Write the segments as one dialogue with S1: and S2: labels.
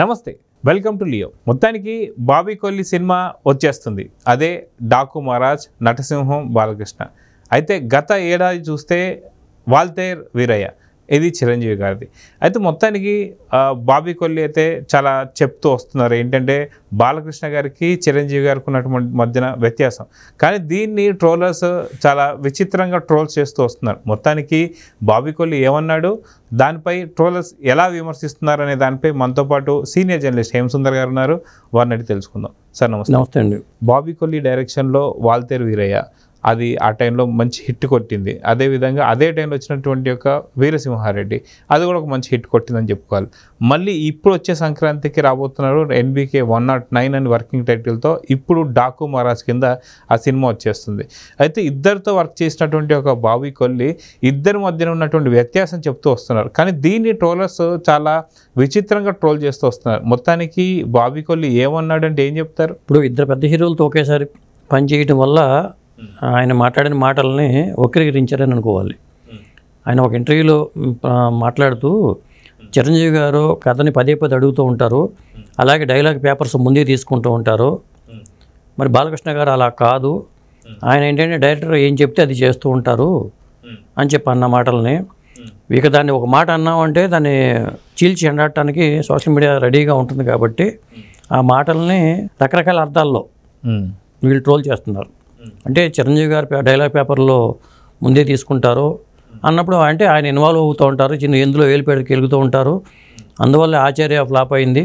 S1: నమస్తే welcome to Leo మొత్తానికి Bobby Kolli cinema వచ్చేస్తుంది అదే డాకు మహారాజ్ నటసింహం బాలకృష్ణ అయితే గత ఏడాది చూస్తే వాల్తేర్ వీరయ్య ఇది చిరంజీవి గారిది అయితే మొత్తానికి బాబీ కొల్లి అయితే చాలా చెప్తూ వస్తున్నారు ఏంటంటే బాలకృష్ణ గారికి చిరంజీవి గారికి ఉన్నటువంటి మధ్యన వ్యత్యాసం కానీ దీన్ని ట్రోలర్స్ చాలా విచిత్రంగా ట్రోల్ చేస్తూ వస్తున్నారు మొత్తానికి బాబీ కొల్లి ఏమన్నాడు దానిపై ట్రోలర్స్ ఎలా విమర్శిస్తున్నారు అనే దానిపై మనతో పాటు సీనియర్ జర్నలిస్ట్ హేమసుందర్ గారు ఉన్నారు వారిని అడిగి తెలుసుకుందాం సార్ నమస్తే నమస్తే అండి బాబీ కొల్లి డైరెక్షన్లో వాల్తేరు వీరయ్య అది ఆ టైంలో మంచి హిట్ కొట్టింది అదేవిధంగా అదే టైంలో వచ్చినటువంటి యొక్క వీరసింహారెడ్డి అది కూడా ఒక మంచి హిట్ కొట్టిందని చెప్పుకోవాలి మళ్ళీ ఇప్పుడు వచ్చే సంక్రాంతికి రాబోతున్నారు ఎన్బీకే వన్ నాట్ నైన్ అని వర్కింగ్ టైటిల్తో ఇప్పుడు డాకు మహారాజ్ కింద ఆ సినిమా వచ్చేస్తుంది అయితే ఇద్దరితో వర్క్ చేసినటువంటి ఒక బావి కొల్లి ఇద్దరి మధ్యన ఉన్నటువంటి వ్యత్యాసం చెప్తూ వస్తున్నారు కానీ దీన్ని ట్రోలర్స్ చాలా విచిత్రంగా ట్రోల్ చేస్తూ వస్తున్నారు మొత్తానికి బావి కొల్లి ఏమన్నాడంటే ఏం చెప్తారు ఇప్పుడు ఇద్దరు పెద్ద హీరోలతో ఒకేసారి
S2: చేయటం వల్ల ఆయన మాట్లాడిన మాటల్ని వక్రీకరించారని అనుకోవాలి ఆయన ఒక ఇంటర్వ్యూలో మాట్లాడుతూ చిరంజీవి గారు కథని పదే పదే అడుగుతూ ఉంటారు అలాగే డైలాగ్ పేపర్స్ ముందే తీసుకుంటూ ఉంటారు మరి బాలకృష్ణ గారు అలా కాదు ఆయన ఏంటంటే డైరెక్టర్ ఏం చెప్తే అది చేస్తూ ఉంటారు అని చెప్పి అన్న మాటలని ఇక దాన్ని ఒక మాట అన్నామంటే దాన్ని చీల్చి ఎండటానికి సోషల్ మీడియా రెడీగా ఉంటుంది కాబట్టి ఆ మాటల్ని రకరకాల అర్థాల్లో వీళ్ళు ట్రోల్ చేస్తున్నారు అంటే చిరంజీవి గారు డైలాగ్ పేపర్లో ముందే తీసుకుంటారు అన్నప్పుడు అంటే ఆయన ఇన్వాల్వ్ అవుతూ ఉంటారు చిన్న ఎందులో ఏలిపేటకి వెలుగుతూ ఉంటారు అందువల్ల ఆచార్య ఫ్లాప్ అయింది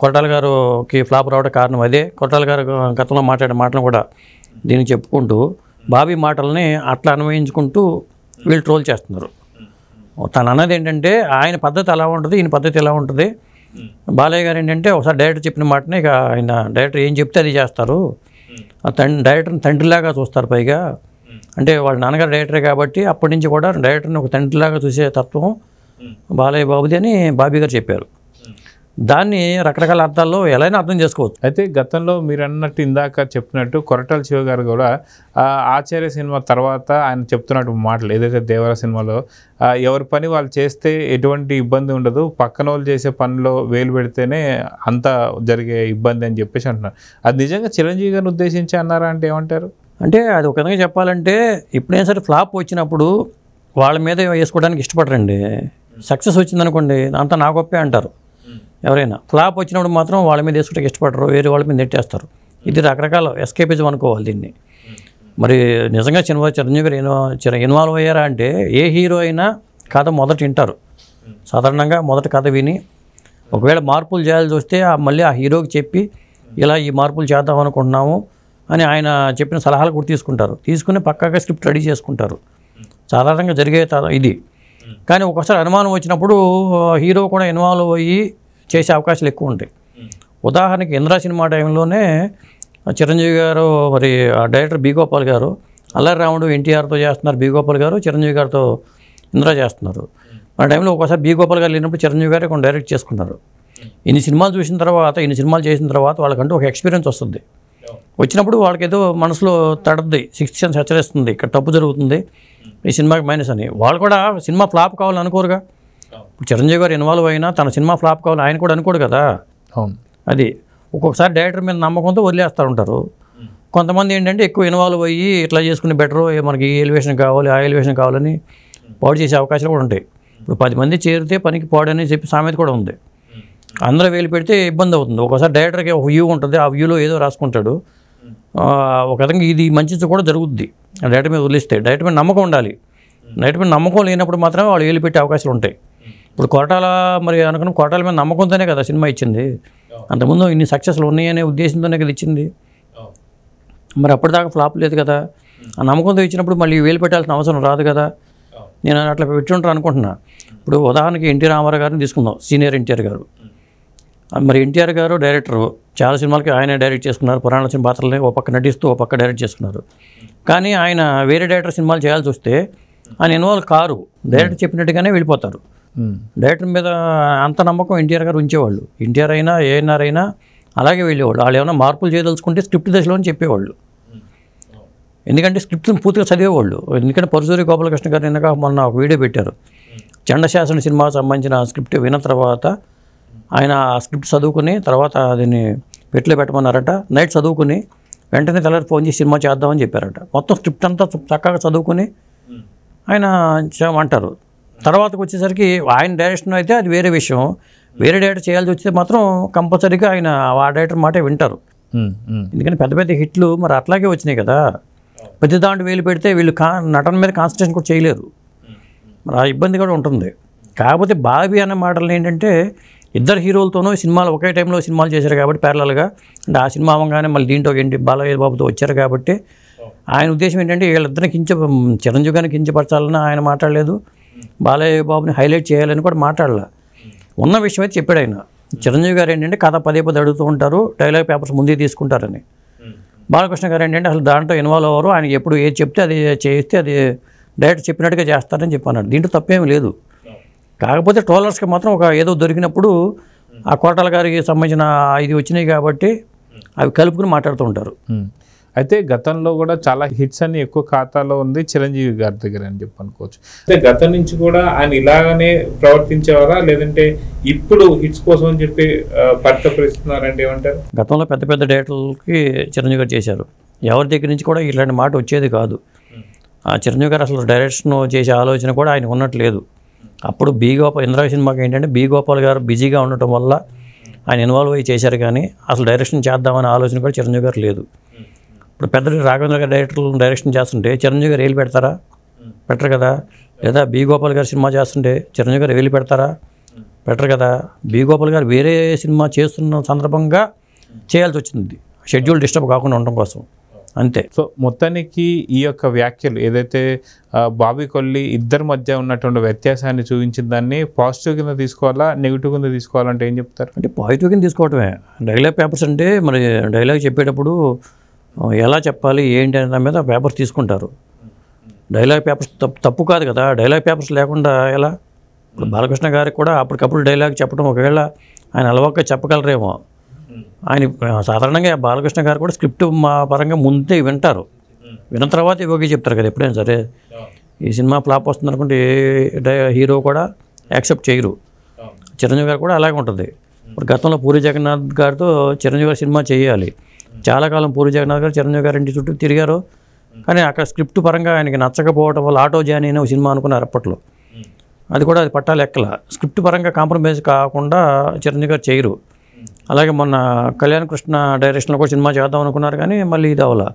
S2: కొట్టాల గారుకి ఫ్లాప్ రావడం కారణం అదే కొట్టాల గారు గతంలో మాట్లాడే మాటలు కూడా దీన్ని చెప్పుకుంటూ బాబీ మాటల్ని అట్లా అన్వయించుకుంటూ వీళ్ళు ట్రోల్ చేస్తున్నారు తను అన్నది ఏంటంటే ఆయన పద్ధతి ఎలా ఉంటుంది ఈయన పద్ధతి ఎలా ఉంటుంది బాలయ్య గారు ఏంటంటే ఒకసారి డైరెక్టర్ చెప్పిన మాటనే ఇక ఆయన డైరెక్టర్ ఏం చెప్తే అది చేస్తారు తండ్రి డైరెక్టర్ని తండ్రిలాగా చూస్తారు పైగా అంటే వాళ్ళ నాన్నగారు డైరెక్టర్ కాబట్టి అప్పటి నుంచి కూడా డైరెక్టర్ని ఒక తండ్రిలాగా చూసే తత్వం బాలయ్య బాబుది అని బాబీ గారు చెప్పారు
S1: దాన్ని రకరకాల అర్థాల్లో ఎలా అర్థం చేసుకోవచ్చు అయితే గతంలో మీరు అన్నట్టు ఇందాక చెప్పినట్టు కొరటాల శివ గారు కూడా ఆచార్య సినిమా తర్వాత ఆయన చెప్తున్నట్టు మాటలు ఏదైతే దేవర సినిమాలో ఎవరి పని వాళ్ళు చేస్తే ఎటువంటి ఇబ్బంది ఉండదు పక్కన వాళ్ళు చేసే పనిలో వేలు పెడితేనే అంత జరిగే ఇబ్బంది అని చెప్పేసి అంటున్నారు అది నిజంగా చిరంజీవి గారిని ఉద్దేశించి అన్నారా అంటే ఏమంటారు అంటే అది ఒక విధంగా చెప్పాలంటే ఇప్పుడైనా సరే ఫ్లాప్ వచ్చినప్పుడు
S2: వాళ్ళ మీద వేసుకోవడానికి ఇష్టపడరండి సక్సెస్ వచ్చిందనుకోండి అంతా నా గొప్పే అంటారు ఎవరైనా ఫ్లాప్ వచ్చినప్పుడు మాత్రం వాళ్ళ మీద వేసుకుంటే ఇష్టపడరు వేరే వాళ్ళ మీద నెట్టేస్తారు ఇది రకరకాల ఎస్కేపిజం అనుకోవాలి దీన్ని మరి నిజంగా చిన్న చిరంజీవి గారు ఇన్వాల్వ్ అయ్యారా అంటే ఏ హీరో అయినా కథ మొదట వింటారు సాధారణంగా మొదట కథ విని ఒకవేళ మార్పులు చేయాల్సి వస్తే మళ్ళీ ఆ హీరోకి చెప్పి ఇలా ఈ మార్పులు చేద్దాం అనుకుంటున్నాము అని ఆయన చెప్పిన సలహాలు కూడా తీసుకుంటారు తీసుకుని పక్కాగా స్క్రిప్ట్ రెడీ చేసుకుంటారు సాధారణంగా జరిగే ఇది కానీ ఒకసారి అనుమానం వచ్చినప్పుడు హీరో కూడా ఇన్వాల్వ్ అయ్యి చేసే అవకాశాలు ఎక్కువ ఉంటాయి ఉదాహరణకి ఇంద్రా సినిమా టైంలోనే చిరంజీవి గారు మరి డైరెక్టర్ బి గోపాల్ గారు అల్లరి రాముడు ఎన్టీఆర్తో చేస్తున్నారు బి గోపాల్ గారు చిరంజీవి గారితో ఇంద్రా చేస్తున్నారు ఆ టైంలో ఒకసారి బి గోపాల్ గారు లేనప్పుడు చిరంజీవి గారే కొన్ని డైరెక్ట్ చేసుకున్నారు ఇన్ని సినిమాలు చూసిన తర్వాత ఇన్ని సినిమాలు చేసిన తర్వాత వాళ్ళకంటూ ఒక ఎక్స్పీరియన్స్ వస్తుంది వచ్చినప్పుడు వాళ్ళకి ఏదో మనసులో తడద్ది సిక్స్త్ సెన్స్ హెచ్చరిస్తుంది ఇక్కడ తప్పు జరుగుతుంది ఈ సినిమాకి మైనస్ అని వాళ్ళు కూడా సినిమా ఫ్లాప్ కావాలని అనుకోరుగా చిరంజీవి గారు ఇన్వాల్వ్ అయినా తన సినిమా ఫ్లాప్ కావాలి ఆయన కూడా అనుకోడు కదా అవును అది ఒక్కొక్కసారి డైరెక్టర్ మీద నమ్మకంతో వదిలేస్తూ ఉంటారు కొంతమంది ఏంటంటే ఎక్కువ ఇన్వాల్వ్ అయ్యి ఇట్లా చేసుకుని బెటర్ మనకి ఈ ఎలివేషన్ కావాలి ఆ ఎలివేషన్ కావాలని పాడు చేసే అవకాశాలు కూడా ఉంటాయి ఇప్పుడు పది మంది చేరితే పనికి పాడని చెప్పి సామెత కూడా ఉంది అందరూ వేలు పెడితే ఇబ్బంది అవుతుంది ఒకసారి డైరెక్టర్కి ఒక వ్యూ ఉంటుంది ఆ వ్యూలో ఏదో రాసుకుంటాడు ఒక విధంగా ఇది మంచిది కూడా జరుగుద్ది డైరెక్టర్ మీద వదిలిస్తే డైరెక్టర్ మీద నమ్మకం ఉండాలి డైరెక్టర్ మీద నమ్మకం లేనప్పుడు మాత్రమే వాళ్ళు వేలు పెట్టే అవకాశాలు ఉంటాయి ఇప్పుడు కోటాల మరి అనుకున్న కోటాల మీద నమ్మకంతోనే కదా సినిమా ఇచ్చింది అంతకుముందు ఇన్ని సక్సెస్లు ఉన్నాయనే ఉద్దేశంతోనే కదా ఇచ్చింది మరి అప్పటిదాకా ఫ్లాప్ లేదు కదా ఆ నమ్మకంతో ఇచ్చినప్పుడు మళ్ళీ వేలు పెట్టాల్సిన అవసరం రాదు కదా నేను అట్లా పెట్టుంటారు అనుకుంటున్నా ఇప్పుడు ఉదాహరణకి ఎన్టీ రామారావు గారిని తీసుకుందాం సీనియర్ ఎన్టీఆర్ గారు మరి ఎన్టీఆర్ గారు డైరెక్టరు చాలా సినిమాలకి ఆయన డైరెక్ట్ చేసుకున్నారు పురాణ సినిమా పాత్రలే ఓ పక్క నటిస్తూ ఓ పక్క డైరెక్ట్ చేసుకున్నారు కానీ ఆయన వేరే డైరెక్టర్ సినిమాలు చేయాల్సి వస్తే ఆయన ఇన్వాల్వ్ కారు డైరెక్ట్ చెప్పినట్టుగానే వెళ్ళిపోతారు డైరెక్టర్ మీద అంత నమ్మకం ఎన్టీఆర్ గారు ఉంచేవాళ్ళు ఎన్టీఆర్ అయినా ఏఎన్ఆర్ అయినా అలాగే వెళ్ళేవాళ్ళు వాళ్ళు ఏమైనా మార్పులు చేయదలుచుకుంటే స్క్రిప్ట్ దశలో చెప్పేవాళ్ళు ఎందుకంటే స్క్రిప్ట్ని పూర్తిగా చదివేవాళ్ళు ఎందుకంటే పరుసూరి గోపాలకృష్ణ గారు నిన్నగా మొన్న ఒక వీడియో పెట్టారు చండశాసన సినిమాకు సంబంధించిన స్క్రిప్ట్ విన్న తర్వాత ఆయన ఆ స్క్రిప్ట్ చదువుకుని తర్వాత దీన్ని పెట్లో పెట్టమన్నారట నైట్ చదువుకుని వెంటనే తెల్లారి ఫోన్ చేసి సినిమా చేద్దామని చెప్పారట మొత్తం స్క్రిప్ట్ అంతా చక్కగా చదువుకుని ఆయన అంటారు తర్వాతకు వచ్చేసరికి ఆయన డైరెక్షన్ అయితే అది వేరే విషయం వేరే డైరెక్టర్ చేయాల్సి వచ్చితే మాత్రం కంపల్సరీగా ఆయన ఆ డైరెక్టర్ మాట వింటారు ఎందుకంటే పెద్ద పెద్ద హిట్లు మరి అట్లాగే వచ్చినాయి కదా ప్రతి దాంట్లో వేలు పెడితే వీళ్ళు కా నటన మీద కాన్సన్ట్రేషన్ కూడా చేయలేరు మరి ఆ ఇబ్బంది కూడా ఉంటుంది కాకపోతే బాబీ అనే మాటలు ఏంటంటే ఇద్దరు హీరోలతోనూ సినిమాలు ఒకే టైంలో సినిమాలు చేశారు కాబట్టి ప్యారలల్గా అంటే ఆ సినిమా అవ్వగానే మళ్ళీ దీంట్లో ఏంటి బాలయ్య బాబుతో వచ్చారు కాబట్టి ఆయన ఉద్దేశం ఏంటంటే వీళ్ళిద్దరిని కించ చిరంజీవి గారిని కించపరచాలని ఆయన మాట్లాడలేదు బాలయ్య బాబుని హైలైట్ చేయాలని కూడా మాట్లాడలే ఉన్న విషయం అయితే చెప్పాడు ఆయన చిరంజీవి గారు ఏంటంటే కథ పదే పదే అడుగుతూ ఉంటారు డైలాగ్ పేపర్స్ ముందే తీసుకుంటారని బాలకృష్ణ గారు ఏంటంటే అసలు దాంట్లో ఇన్వాల్వ్ అవ్వరు ఆయన ఎప్పుడు ఏది చెప్తే అది చేస్తే అది డైరెక్ట్ చెప్పినట్టుగా చేస్తారని చెప్పన్నాడు దీంట్లో తప్పేమీ లేదు కాకపోతే ట్రోలర్స్కి మాత్రం ఒక ఏదో దొరికినప్పుడు
S1: ఆ కోటల గారికి సంబంధించిన ఇది వచ్చినాయి కాబట్టి అవి కలుపుకుని మాట్లాడుతూ ఉంటారు అయితే గతంలో కూడా చాలా హిట్స్ అని ఎక్కువ ఖాతాలో ఉంది చిరంజీవి గారి దగ్గర అని చెప్పి అనుకోవచ్చు అయితే గతం నుంచి కూడా ఆయన ఇలాగనే ప్రవర్తించేవారా లేదంటే ఇప్పుడు హిట్స్ కోసం అని చెప్పి పరితపరిస్తున్నారండి ఏమంటారు
S2: గతంలో పెద్ద పెద్ద డేటలకి చిరంజీవి గారు చేశారు ఎవరి దగ్గర నుంచి కూడా ఇలాంటి మాట వచ్చేది కాదు ఆ చిరంజీవి గారు అసలు డైరెక్షన్ చేసే ఆలోచన కూడా ఆయన ఉన్నట్లేదు అప్పుడు బి గోపాల్ ఇంద్రా సినిమాకి ఏంటంటే బి గోపాల్ గారు బిజీగా ఉండటం వల్ల ఆయన ఇన్వాల్వ్ అయ్యి చేశారు కానీ అసలు డైరెక్షన్ చేద్దామనే ఆలోచన కూడా చిరంజీవి గారు లేదు ఇప్పుడు పెద్దలు రాఘవేంద్ర గారు డైరెక్టర్లు డైరెక్షన్ చేస్తుంటే చిరంజీవి గారు వేలు పెడతారా పెట్టరు కదా లేదా బి గోపాల్ గారు సినిమా చేస్తుంటే చిరంజీవి గారు వేలు పెడతారా పెట్టరు కదా బి గోపాల్ గారు వేరే సినిమా చేస్తున్న సందర్భంగా చేయాల్సి వచ్చింది షెడ్యూల్ డిస్టర్బ్ కాకుండా ఉండడం కోసం
S1: అంతే సో మొత్తానికి ఈ యొక్క వ్యాఖ్యలు ఏదైతే బాబీ కొల్లి ఇద్దరి మధ్య ఉన్నటువంటి వ్యత్యాసాన్ని చూపించిన దాన్ని పాజిటివ్ కింద తీసుకోవాలా నెగిటివ్ కింద తీసుకోవాలంటే ఏం చెప్తారు అంటే
S2: పాజిటివ్ కింద తీసుకోవటమే డైలాగ్ పేపర్స్ అంటే మరి డైలాగ్ చెప్పేటప్పుడు ఎలా చెప్పాలి ఏంటి అనే మీద పేపర్స్ తీసుకుంటారు డైలాగ్ పేపర్స్ తప్పు కాదు కదా డైలాగ్ పేపర్స్ లేకుండా ఎలా ఇప్పుడు బాలకృష్ణ గారికి కూడా అప్పటికప్పుడు డైలాగ్ చెప్పడం ఒకవేళ ఆయన అలవాక చెప్పగలరేమో ఆయన సాధారణంగా బాలకృష్ణ గారు కూడా స్క్రిప్ట్ మా పరంగా ముందే వింటారు విన్న తర్వాత ఇవ్వకే చెప్తారు కదా ఎప్పుడైనా సరే ఈ సినిమా ఫ్లాప్ వస్తుంది అనుకుంటే ఏ హీరో కూడా యాక్సెప్ట్ చేయరు చిరంజీవి గారు కూడా అలాగే ఉంటుంది ఇప్పుడు గతంలో పూరి జగన్నాథ్ గారితో చిరంజీవి గారు సినిమా చేయాలి చాలా కాలం పూరి జగన్నాథ్ గారు చిరంజీవి ఇంటి చుట్టూ తిరిగారు కానీ అక్కడ స్క్రిప్ట్ పరంగా ఆయనకి నచ్చకపోవడం వల్ల ఆటో జానీ అనే సినిమా అనుకున్నారు అప్పట్లో అది కూడా అది పట్టాలి ఎక్కల స్క్రిప్ట్ పరంగా కాంప్రమైజ్ కాకుండా చిరంజీవి గారు చేయరు అలాగే మొన్న కళ్యాణ్ కృష్ణ డైరెక్షన్లో కూడా సినిమా చేద్దాం అనుకున్నారు కానీ మళ్ళీ ఇది అవలా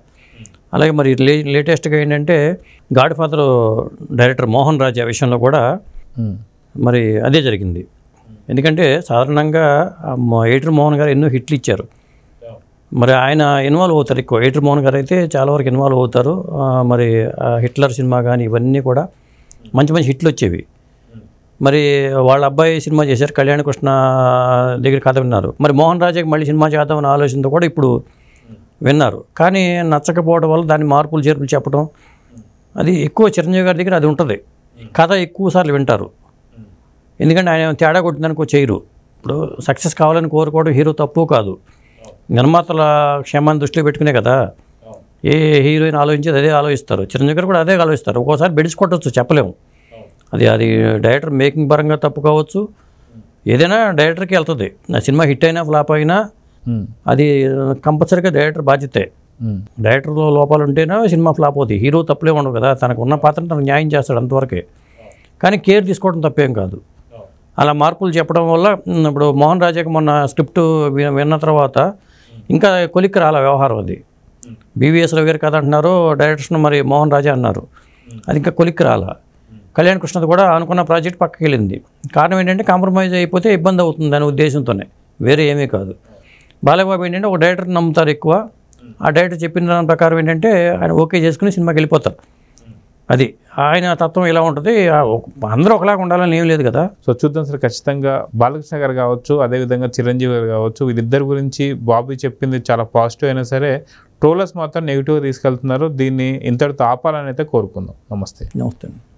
S2: అలాగే మరి లే లేటెస్ట్గా ఏంటంటే Godfather director Mohan Raja విషయంలో కూడా మరి అదే జరిగింది ఎందుకంటే సాధారణంగా ఎయిటర్ మోహన్ గారు ఎన్నో హిట్లు ఇచ్చారు మరి ఆయన ఇన్వాల్వ్ అవుతారు ఎక్కువ ఎయిటర్ మోహన్ గారు అయితే చాలా వరకు ఇన్వాల్వ్ అవుతారు మరి హిట్లర్ సినిమా కానీ ఇవన్నీ కూడా మంచి మంచి హిట్లు వచ్చేవి మరి వాళ్ళ అబ్బాయి సినిమా చేశారు కళ్యాణ కృష్ణ దగ్గర కథ విన్నారు మరి మోహన్ రాజాకి మళ్ళీ సినిమా చేద్దామని ఆలోచనతో కూడా ఇప్పుడు విన్నారు కానీ నచ్చకపోవడం వల్ల దాన్ని మార్పులు చేర్పులు చెప్పడం అది ఎక్కువ చిరంజీవి గారి దగ్గర అది ఉంటుంది కథ ఎక్కువ సార్లు వింటారు ఎందుకంటే ఆయన తేడా కొట్టిందనుకో చేయరు ఇప్పుడు సక్సెస్ కావాలని కోరుకోవడం హీరో తప్పు కాదు నిర్మాతల క్షేమాన్ని దృష్టిలో పెట్టుకునే కదా ఏ హీరోయిన్ ఆలోచించేది అదే ఆలోచిస్తారు చిరంజీవి గారు కూడా అదే ఆలోచిస్తారు ఒక్కోసారి బెడిసికొట్టవచ్చు చెప్పలేము అది అది డైరెక్టర్ మేకింగ్ పరంగా తప్పు కావచ్చు ఏదైనా డైరెక్టర్కి వెళ్తుంది నా సినిమా హిట్ అయినా ఫ్లాప్ అయినా అది కంపల్సరీగా డైరెక్టర్ బాధ్యతే డైరెక్టర్లో లోపాలు ఉంటేనే సినిమా ఫ్లాప్ అవుతుంది హీరో తప్పులే ఉండవు కదా తనకు ఉన్న పాత్రను తనకు న్యాయం చేస్తాడు అంతవరకే కానీ కేర్ తీసుకోవడం తప్పేం కాదు అలా మార్పులు చెప్పడం వల్ల ఇప్పుడు మోహన్ రాజాకి మొన్న స్క్రిప్ట్ విన్న తర్వాత ఇంకా కొలిక్కి రాల వ్యవహారం అది బీవీఎస్ రవి గారు కథ అంటున్నారు డైరెక్టర్స్ను మరి మోహన్ రాజా అన్నారు అది ఇంకా కొలిక్కి రాల కళ్యాణ్ కృష్ణది కూడా అనుకున్న ప్రాజెక్ట్ పక్కకి వెళ్ళింది కారణం ఏంటంటే కాంప్రమైజ్ అయిపోతే ఇబ్బంది అవుతుంది అనే ఉద్దేశంతోనే వేరే ఏమీ కాదు బాలబాబు ఏంటంటే ఒక డైరెక్టర్ నమ్ముతారు ఎక్కువ ఆ డైరెక్టర్ చెప్పిన దాని ప్రకారం ఏంటంటే ఆయన ఓకే చేసుకుని సినిమాకి వెళ్ళిపోతారు అది ఆయన తత్వం ఇలా ఉంటుంది
S1: అందరూ ఒకలాగా ఉండాలని ఏం లేదు కదా సో చూద్దాం సార్ ఖచ్చితంగా బాలకృష్ణ గారు కావచ్చు అదేవిధంగా చిరంజీవి గారు కావచ్చు వీళ్ళిద్దరి గురించి బాబు చెప్పింది చాలా పాజిటివ్ అయినా సరే ట్రోలర్స్ మాత్రం నెగిటివ్గా తీసుకెళ్తున్నారు దీన్ని ఇంతటితో ఆపాలని అయితే కోరుకుందాం నమస్తే నమస్తే